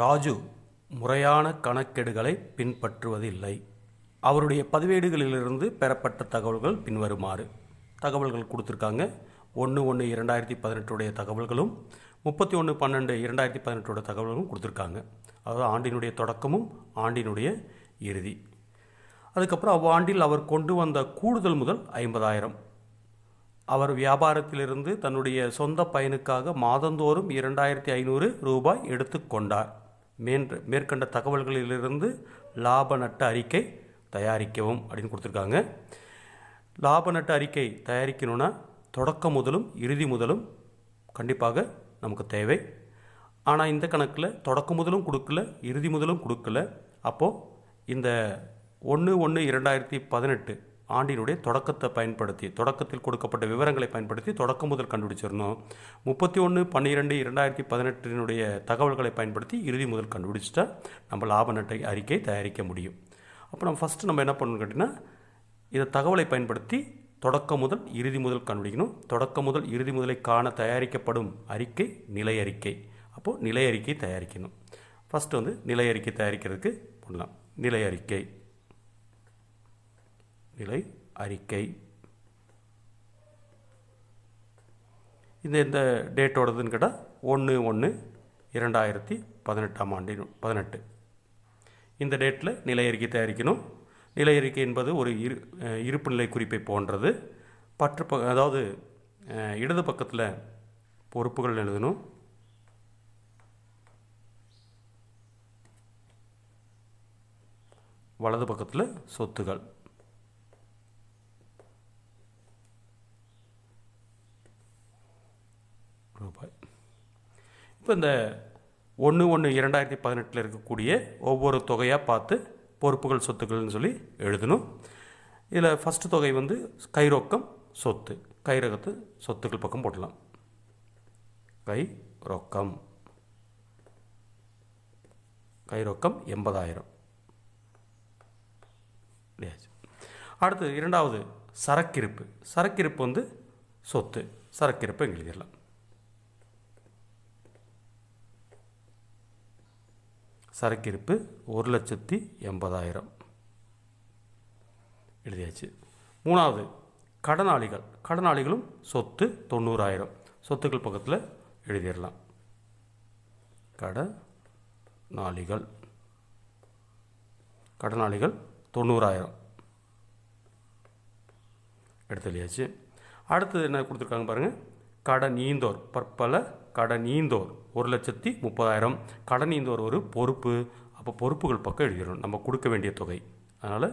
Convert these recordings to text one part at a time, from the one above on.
ராஜு முறையான கணக்கெடுகளை பின்பற்றுவதில்லை அவருடைய பதிவேடுகளிலிருந்து பெறப்பட்ட தகவல்கள் பின்வருமாறு தகவல்கள் கொடுத்துருக்காங்க ஒன்று ஒன்று இரண்டாயிரத்தி பதினெட்டுடைய தகவல்களும் முப்பத்தி ஒன்று பன்னெண்டு இரண்டாயிரத்தி பதினெட்டோட தகவல்களும் கொடுத்துருக்காங்க அதாவது ஆண்டினுடைய தொடக்கமும் ஆண்டினுடைய இறுதி அதுக்கப்புறம் அவ்வாண்டில் அவர் கொண்டு வந்த கூடுதல் முதல் ஐம்பதாயிரம் அவர் வியாபாரத்திலிருந்து தன்னுடைய சொந்த பயனுக்காக மாதந்தோறும் இரண்டாயிரத்தி ஐநூறு ரூபாய் எடுத்துக்கொண்டார் மேன்ற மேற்கண்ட தகவல்களிலிருந்து லாப நட்ட அறிக்கை தயாரிக்கவும் அப்படின்னு கொடுத்துருக்காங்க லாப நட்ட அறிக்கை தயாரிக்கணும்னா தொடக்க முதலும் இறுதி முதலும் கண்டிப்பாக நமக்கு தேவை ஆனால் இந்த கணக்கில் தொடக்க முதலும் கொடுக்கல இறுதி முதலும் கொடுக்கல அப்போது இந்த ஒன்று ஒன்று இரண்டாயிரத்தி பதினெட்டு ஆண்டினுடைய தொடக்கத்தை பயன்படுத்தி தொடக்கத்தில் கொடுக்கப்பட்ட விவரங்களை பயன்படுத்தி தொடக்கம் முதல் கண்டுபிடிச்சிடணும் முப்பத்தி ஒன்று பன்னிரெண்டு இரண்டாயிரத்தி பதினெட்டினுடைய தகவல்களை பயன்படுத்தி இறுதி முதல் கண்டுபிடிச்சிட்டா நம்ம லாப நட்டை அறிக்கை தயாரிக்க முடியும் அப்போ நம்ம ஃபஸ்ட்டு நம்ம என்ன பண்ணணும் கேட்டிங்கன்னா இதை தகவலை பயன்படுத்தி தொடக்க முதல் இறுதி முதல் கண்டுபிடிக்கணும் தொடக்க முதல் இறுதி முதலை காண தயாரிக்கப்படும் அறிக்கை நிலை அறிக்கை அப்போது நிலை அறிக்கை தயாரிக்கணும் ஃபஸ்ட்டு வந்து நிலை அறிக்கை தயாரிக்கிறதுக்கு பண்ணலாம் நிலை அறிக்கை நிலை அறிக்கை இந்த இந்த டேட்டோடதுன்னு கேட்டால் ஒன்று ஒன்று இரண்டாயிரத்தி பதினெட்டாம் ஆண்டு பதினெட்டு இந்த டேட்டில் நிலை அறிக்கை தயாரிக்கணும் நிலை அறிக்கை என்பது ஒரு இரு இருப்பு நிலை குறிப்பை போன்றது பற்று ப அதாவது இடது பக்கத்தில் பொறுப்புகள் எழுதணும் வலது பக்கத்தில் சொத்துகள் ரூபாய் இப்போ இந்த ஒன்று ஒன்று இரண்டாயிரத்தி பதினெட்டில் இருக்கக்கூடிய ஒவ்வொரு தொகையாக பார்த்து பொறுப்புகள் சொத்துக்கள்னு சொல்லி எழுதணும் இதில் ஃபஸ்ட்டு தொகை வந்து கைரோக்கம் சொத்து கைரகத்து சொத்துக்கள் பக்கம் போடலாம் கை ரொக்கம் கை ரொக்கம் எண்பதாயிரம் அடுத்து இரண்டாவது சரக்கிருப்பு சரக்கிருப்பு வந்து சொத்து சரக்கிருப்பு எழுதிடலாம் சரக்கிருப்பு ஒரு லட்சத்தி எண்பதாயிரம் எழுதியாச்சு மூணாவது கடனாளிகள் கடனாளிகளும் சொத்து தொண்ணூறாயிரம் சொத்துக்கள் பக்கத்தில் எழுதிடலாம் கடனாளிகள் கடனாளிகள் தொண்ணூறாயிரம் எடுத்துலையாச்சு அடுத்தது என்ன கொடுத்துருக்காங்க பாருங்கள் கடன் ஈந்தோர் பற்பல கடனீந்தோர் ஒரு லட்சத்தி முப்பதாயிரம் கடனீந்தோர் ஒரு பொறுப்பு அப்போ பொறுப்புகள் பக்கம் எழுதிடணும் நம்ம கொடுக்க வேண்டிய தொகை அதனால்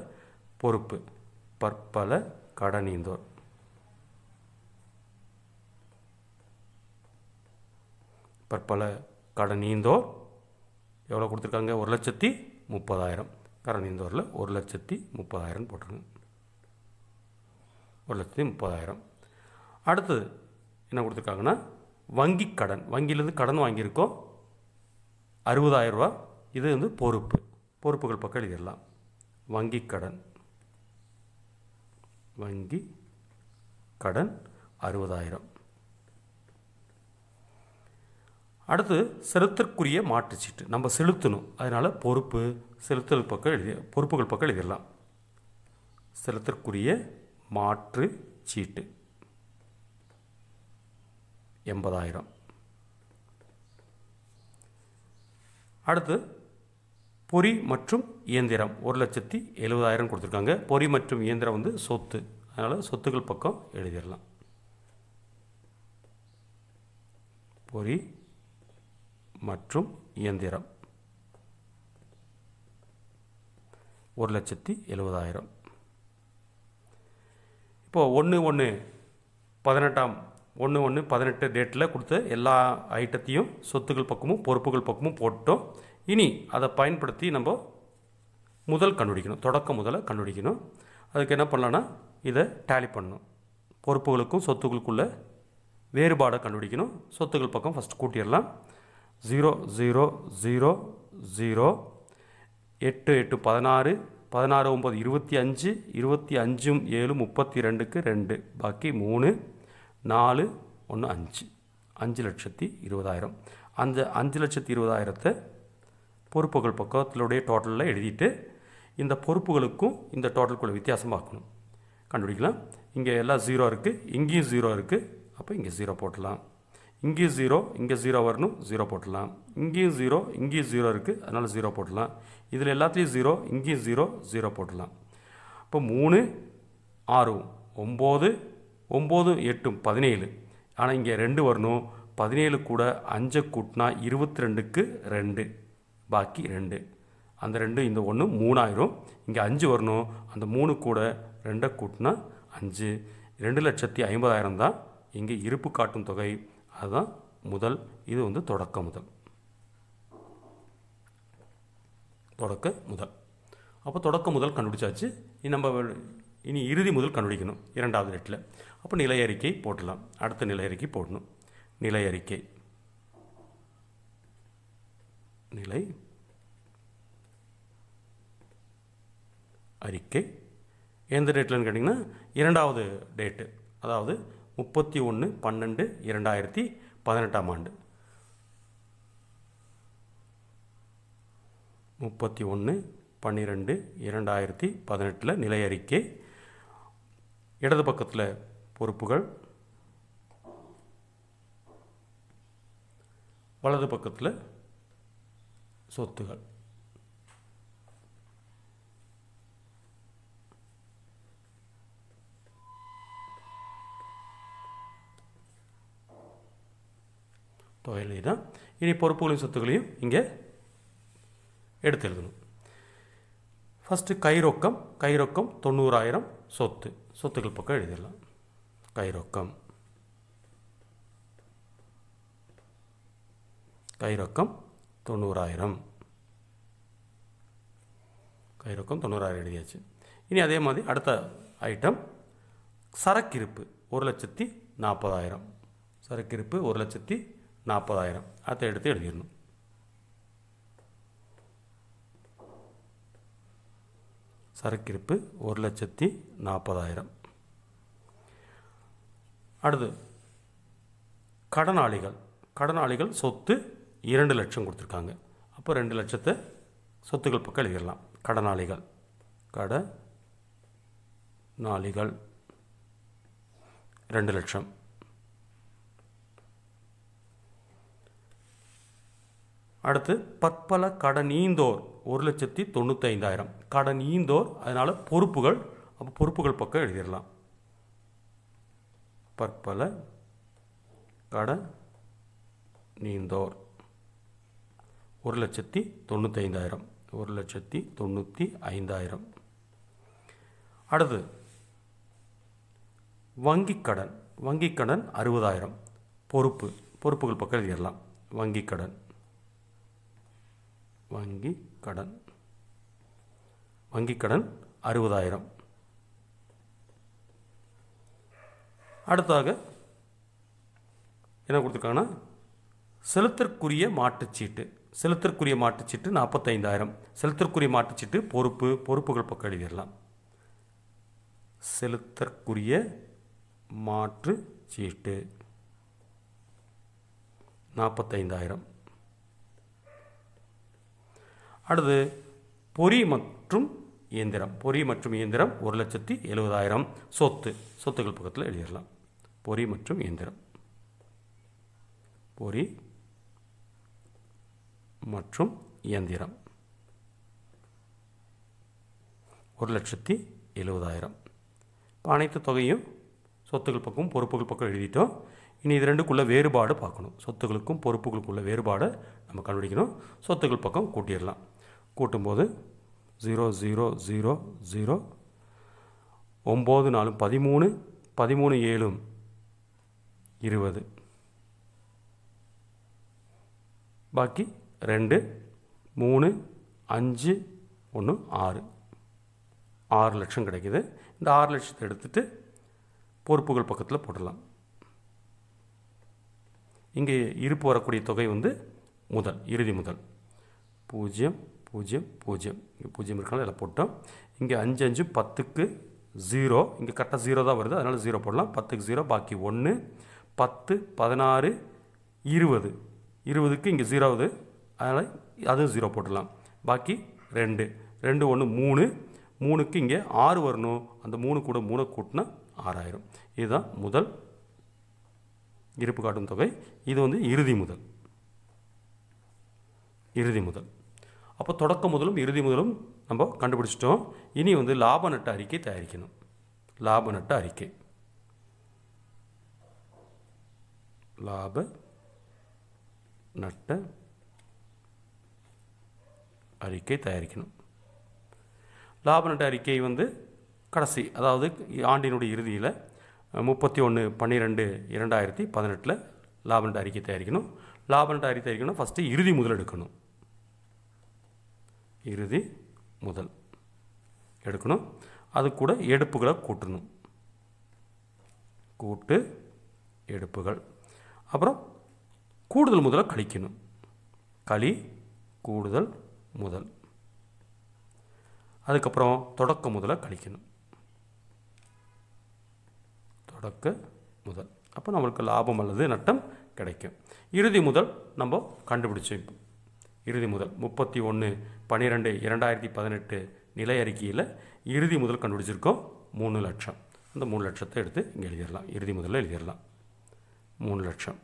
பொறுப்பு பற்பல கடனீந்தோர் பற்பல கடனீந்தோர் எவ்வளோ கொடுத்துருக்காங்க ஒரு லட்சத்தி முப்பதாயிரம் கடனீந்தோரில் ஒரு லட்சத்தி முப்பதாயிரம் போட்டுருங்க ஒரு லட்சத்தி முப்பதாயிரம் அடுத்தது என்ன கொடுத்துருக்காங்கன்னா வங்கி கடன் வங்கியிலேருந்து கடன் வாங்கியிருக்கோம் அறுபதாயிரரூவா இது வந்து பொறுப்பு பொறுப்புகள் பக்கம் எழுதிடலாம் வங்கி கடன் வங்கி கடன் அறுபதாயிரம் அடுத்து செலுத்தற்குரிய மாற்றுச்சீட்டு நம்ம செலுத்தணும் அதனால் பொறுப்பு செலுத்தல் பக்கம் எழுதி பொறுப்புகள் பக்கம் எழுதிடலாம் செலுத்தற்குரிய மாற்று சீட்டு எண்பதாயிரம் அடுத்து பொறி மற்றும் இயந்திரம் ஒரு லட்சத்தி எழுபதாயிரம் கொடுத்துருக்காங்க பொறி மற்றும் இயந்திரம் வந்து சொத்து அதனால் சொத்துக்கள் பக்கம் எழுதிடலாம் பொறி மற்றும் இயந்திரம் ஒரு லட்சத்தி எழுபதாயிரம் இப்போது ஒன்று ஒன்று பதினெட்டாம் ஒன்று ஒன்று பதினெட்டு டேட்டில் கொடுத்து எல்லா ஐட்டத்தையும் சொத்துக்கள் பக்கமும் பொறுப்புகள் பக்கமும் போட்டோம் இனி அதை பயன்படுத்தி நம்ம முதல் கண்டுபிடிக்கணும் தொடக்க முதல்ல கண்டுபிடிக்கணும் அதுக்கு என்ன பண்ணலான்னா இதை டேலி பண்ணணும் பொறுப்புகளுக்கும் சொத்துக்களுக்குள்ள வேறுபாடை கண்டுபிடிக்கணும் சொத்துக்கள் பக்கம் ஃபஸ்ட் கூட்டிடலாம் ஜீரோ ஜீரோ ஜீரோ ஜீரோ எட்டு எட்டு பதினாறு பதினாறு ஒம்பது இருபத்தி அஞ்சு இருபத்தி அஞ்சும் ஏழு முப்பத்தி ரெண்டுக்கு ரெண்டு பாக்கி மூணு நாலு ஒன்று அஞ்சு அஞ்சு லட்சத்தி இருபதாயிரம் அந்த அஞ்சு லட்சத்தி இருபதாயிரத்தை பொறுப்புகள் பக்கத்திலுடைய டோட்டலில் எழுதிட்டு இந்த பொறுப்புகளுக்கும் இந்த டோட்டலுக்குள்ள வித்தியாசமாக்கணும் கண்டுபிடிக்கலாம் இங்கே எல்லாம் ஜீரோ இருக்குது இங்கேயும் ஜீரோ இருக்குது அப்போ இங்கே ஜீரோ போட்டலாம் இங்கேயும் ஜீரோ இங்கே ஜீரோ வரணும் ஜீரோ போட்டலாம் இங்கேயும் ஜீரோ இங்கேயும் ஜீரோ இருக்குது அதனால் ஜீரோ போட்டலாம் இதில் எல்லாத்துலேயும் ஜீரோ இங்கேயும் ஜீரோ ஜீரோ போட்டலாம் இப்போ மூணு ஆறு ஒம்பது ஒம்பது எட்டும் பதினேழு ஆனால் இங்கே ரெண்டு வரணும் பதினேழு கூட அஞ்சை கூட்டினா இருபத்தி ரெண்டுக்கு ரெண்டு பாக்கி ரெண்டு அந்த ரெண்டு இந்த ஒன்று மூணாயிரம் இங்கே அஞ்சு வரணும் அந்த மூணு கூட ரெண்டை கூட்டினா அஞ்சு ரெண்டு லட்சத்தி ஐம்பதாயிரம் தான் இங்கே இருப்பு காட்டும் தொகை அதுதான் முதல் இது வந்து தொடக்க முதல் தொடக்க முதல் அப்போ தொடக்க முதல் கண்டுபிடிச்சாச்சு நம்ம இனி இறுதி முதல் கண்டுபிடிக்கணும் இரண்டாவது நெட்டில் அப்போ நிலை அறிக்கை போட்டலாம் அடுத்த நிலை அறிக்கை போடணும் நிலை அறிக்கை நிலை அறிக்கை எந்த டேட்டில்னு கேட்டிங்கன்னா இரண்டாவது டேட்டு அதாவது முப்பத்தி ஒன்று பன்னெண்டு இரண்டாயிரத்தி பதினெட்டாம் ஆண்டு முப்பத்தி ஒன்று பன்னிரெண்டு இரண்டாயிரத்தி பதினெட்டில் நிலை அறிக்கை இடது பக்கத்தில் பொறுப்புகள் வலது பக்கத்தில் சொத்துகள் தொகையிலே தான் இனி பொறுப்புகளையும் சொத்துகளையும் இங்கே எடுத்து எழுதணும் ஃபஸ்ட்டு கைரொக்கம் கைரொக்கம் தொண்ணூறாயிரம் சொத்து சொத்துக்கள் பக்கம் எழுதிடலாம் கைரொக்கம் கைரொக்கம் தொண்ணூறாயிரம் கைரொக்கம் தொண்ணூறாயிரம் எழுதியாச்சு இனி அதே மாதிரி அடுத்த ஐட்டம் சரக்கிருப்பு ஒரு லட்சத்தி நாற்பதாயிரம் சரக்கிருப்பு ஒரு லட்சத்தி நாற்பதாயிரம் அதை எடுத்து எழுதிடணும் சரக்கிருப்பு ஒரு லட்சத்தி நாற்பதாயிரம் அடுத்து கடனாளிகள் கடனாளிகள் சொத்து இரண்டு லட்சம் கொடுத்துருக்காங்க அப்போ ரெண்டு லட்சத்தை சொத்துக்கள் பக்கம் எழுதிடலாம் கடனாளிகள் கட நாளிகள் ரெண்டு லட்சம் அடுத்து பற்பல கடனீந்தோர் ஒரு லட்சத்தி தொண்ணூத்தைந்தாயிரம் கடனீந்தோர் அதனால் பொறுப்புகள் அப்போ பொறுப்புகள் பக்கம் எழுதிடலாம் பற்பல கடன் நீந்தோர் ஒரு லட்சத்தி தொண்ணூத்தைந்தாயிரம் ஒரு லட்சத்தி தொண்ணூற்றி ஐந்தாயிரம் அடுத்து வங்கிக் கடன் வங்கிக் கடன் அறுபதாயிரம் பொறுப்பு பொறுப்புகள் பக்கம் எழுதிடலாம் வங்கிக் கடன் வங்கி கடன் வங்கி கடன் அறுபதாயிரம் அடுத்தாக என்ன கொடுத்துருக்காங்கன்னா செலுத்திற்குரிய மாட்டுச்சீட்டு செலுத்திற்குரிய மாட்டுச்சீட்டு நாற்பத்தைந்தாயிரம் செலுத்திற்குரிய மாட்டுச்சீட்டு பொறுப்பு பொறுப்புகள் பக்கம் எழுதிடலாம் செலுத்தற்குரிய மாற்று சீட்டு நாற்பத்தைந்தாயிரம் அடுத்து பொறி மற்றும் இயந்திரம் பொறி மற்றும் இயந்திரம் ஒரு லட்சத்தி எழுபதாயிரம் சொத்து சொத்துக்கள் பக்கத்தில் எழுதிடலாம் பொறி மற்றும் இயந்திரம் பொறி மற்றும் இயந்திரம் ஒரு லட்சத்தி எழுபதாயிரம் இப்போ அனைத்து தொகையும் சொத்துக்கள் பக்கம் பொறுப்புகள் பக்கம் எழுதிட்டோம் இனி இது ரெண்டுக்குள்ள வேறுபாடு பார்க்கணும் சொத்துக்களுக்கும் பொறுப்புகளுக்குள்ள வேறுபாடு நம்ம கண்டுபிடிக்கணும் சொத்துக்கள் பக்கம் கூட்டிடலாம் கூட்டும்போது ஜீரோ ஜீரோ ஜீரோ ஜீரோ ஒம்பது நாலு பதிமூணு பதிமூணு ஏழும் இருபது பாக்கி ரெண்டு மூணு அஞ்சு ஒன்று ஆறு ஆறு லட்சம் கிடைக்கிது இந்த ஆறு லட்சத்தை எடுத்துகிட்டு பொறுப்புகள் பக்கத்தில் போட்டுடலாம் இங்கே இருப்பு வரக்கூடிய தொகை வந்து முதல் இறுதி முதல் பூஜ்ஜியம் பூஜ்ஜியம் பூஜ்ஜியம் இங்கே பூஜ்ஜியம் இருக்கனால இதில் போட்டோம் இங்கே அஞ்சு அஞ்சு பத்துக்கு ஜீரோ இங்கே கரெக்டாக ஜீரோ தான் வருது அதனால் ஜீரோ போடலாம் பத்துக்கு ஜீரோ பாக்கி ஒன்று பத்து பதினாறு இருபது இருபதுக்கு இங்கே ஜீரோவது அதனால் அதுவும் ஜீரோ போட்டுடலாம் பாக்கி ரெண்டு ரெண்டு ஒன்று மூணு மூணுக்கு இங்கே ஆறு வரணும் அந்த மூணு கூட மூணு கூட்டினா ஆறாயிரம் இதுதான் முதல் இருப்பு காட்டும் தொகை இது வந்து இறுதி முதல் இறுதி முதல் அப்போ தொடக்கம் முதலும் இறுதி முதலும் நம்ம கண்டுபிடிச்சிட்டோம் இனி வந்து லாப நட்ட அறிக்கை தயாரிக்கணும் லாப நட்ட அறிக்கை லாப நட்ட அறிக்கை தயாரிக்கணும் லாப நட்ட அறிக்கை வந்து கடைசி அதாவது ஆண்டினுடைய இறுதியில் முப்பத்தி ஒன்று பன்னிரெண்டு இரண்டாயிரத்தி பதினெட்டில் லாப நட்ட அறிக்கை தயாரிக்கணும் லாப நட்ட அறிக்கை தயாரிக்கணும் ஃபஸ்ட்டு இறுதி முதல் எடுக்கணும் இறுதி முதல் எடுக்கணும் அது கூட எடுப்புகளை கூட்டணும் கூட்டு எடுப்புகள் அப்புறம் கூடுதல் முதலை கழிக்கணும் களி கூடுதல் முதல் அதுக்கப்புறம் தொடக்க முதலை கழிக்கணும் தொடக்க முதல் அப்போ நம்மளுக்கு லாபம் அல்லது நட்டம் கிடைக்கும் இறுதி முதல் நம்ம கண்டுபிடிச்சி இறுதி முதல் முப்பத்தி ஒன்று பன்னிரெண்டு இரண்டாயிரத்தி பதினெட்டு நிலை அறிக்கையில் இறுதி முதல் கண்டுபிடிச்சிருக்கோம் மூணு லட்சம் அந்த மூணு லட்சத்தை எடுத்து இங்கே எழுதிடலாம் இறுதி முதல்ல எழுதிடலாம் மூணு லட்சம்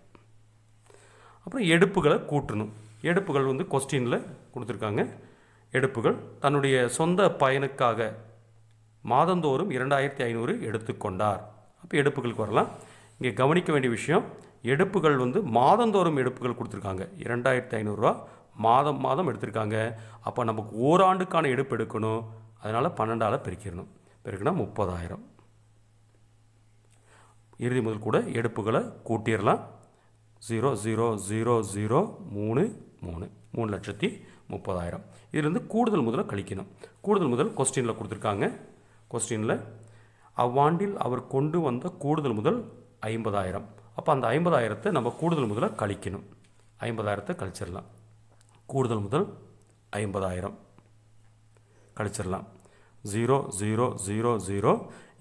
அப்புறம் எடுப்புகளை கூட்டணும் எடுப்புகள் வந்து கொஸ்டினில் கொடுத்துருக்காங்க எடுப்புகள் தன்னுடைய சொந்த பயனுக்காக மாதந்தோறும் இரண்டாயிரத்தி ஐநூறு எடுத்துக்கொண்டார் அப்போ எடுப்புகளுக்கு வரலாம் இங்கே கவனிக்க வேண்டிய விஷயம் எடுப்புகள் வந்து மாதந்தோறும் எடுப்புகள் கொடுத்துருக்காங்க இரண்டாயிரத்தி ஐநூறுரூவா மாதம் மாதம் எடுத்திருக்காங்க அப்போ நமக்கு ஓராண்டுக்கான எடுப்பு எடுக்கணும் அதனால் பன்னெண்டால் பிரிக்கிறணும் பெருக்கினா முப்பதாயிரம் இறுதி முதல் கூட எடுப்புகளை கூட்டிடலாம் ஜீரோ ஜீரோ ஜீரோ ஜீரோ மூணு மூணு மூணு லட்சத்தி முப்பதாயிரம் இதுலேருந்து கூடுதல் முதல்ல கழிக்கணும் கூடுதல் முதல் கொஸ்டினில் கொடுத்துருக்காங்க கொஸ்டினில் அவ்வாண்டில் அவர் கொண்டு வந்த கூடுதல் முதல் ஐம்பதாயிரம் அப்போ அந்த ஐம்பதாயிரத்தை நம்ம கூடுதல் முதல்ல கழிக்கணும் ஐம்பதாயிரத்தை கழிச்சிடலாம் கூடுதல் முதல் ஐம்பதாயிரம் கழிச்சிடலாம் ஜீரோ ஜீரோ ஜீரோ ஜீரோ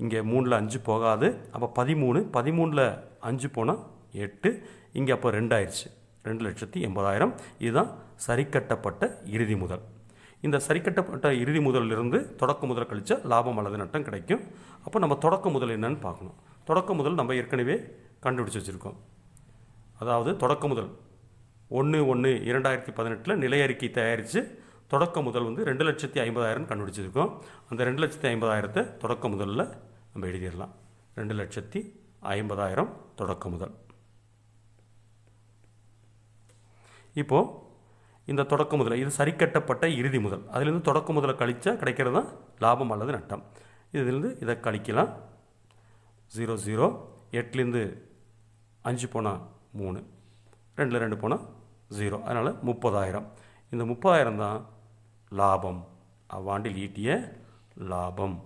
இங்கே மூணில் அஞ்சு போகாது அப்போ பதிமூணு பதிமூணில் அஞ்சு போனால் எட்டு இங்கே அப்போ ரெண்டாயிடுச்சு ரெண்டு லட்சத்தி எண்பதாயிரம் இதுதான் சரிக்கட்டப்பட்ட இறுதி முதல் இந்த சரிக்கட்டப்பட்ட இறுதி முதலிருந்து தொடக்க முதல் கழிச்சா லாபம் அல்லது நட்டம் கிடைக்கும் அப்போ நம்ம தொடக்க முதல் என்னன்னு பார்க்கணும் தொடக்க முதல் நம்ம ஏற்கனவே கண்டுபிடிச்சி வச்சுருக்கோம் அதாவது தொடக்க முதல் ஒன்று ஒன்று இரண்டாயிரத்தி பதினெட்டில் நிலை அறிக்கை தயாரித்து தொடக்க முதல் வந்து ரெண்டு லட்சத்தி ஐம்பதாயிரம் கண்டுபிடிச்சிருக்கோம் அந்த ரெண்டு லட்சத்தி ஐம்பதாயிரத்தை தொடக்க முதலில் நம்ம எழுதிடலாம் ரெண்டு லட்சத்தி ஐம்பதாயிரம் தொடக்க முதல் இப்போது இந்த தொடக்க முதல் இது சரிக்கட்டப்பட்ட இறுதி முதல் அதிலிருந்து தொடக்க முதலை கழித்தா கிடைக்கிறது தான் லாபம் அல்லது நட்டம் இதிலிருந்து இதை கழிக்கலாம் ஜீரோ ஜீரோ எட்டுலேருந்து அஞ்சு போனால் மூணு ரெண்டில் ரெண்டு போனால் ஜீரோ அதனால் முப்பதாயிரம் இந்த முப்பதாயிரம் தான் லாபம் அவ்வாண்டில் ஈட்டிய லாபம்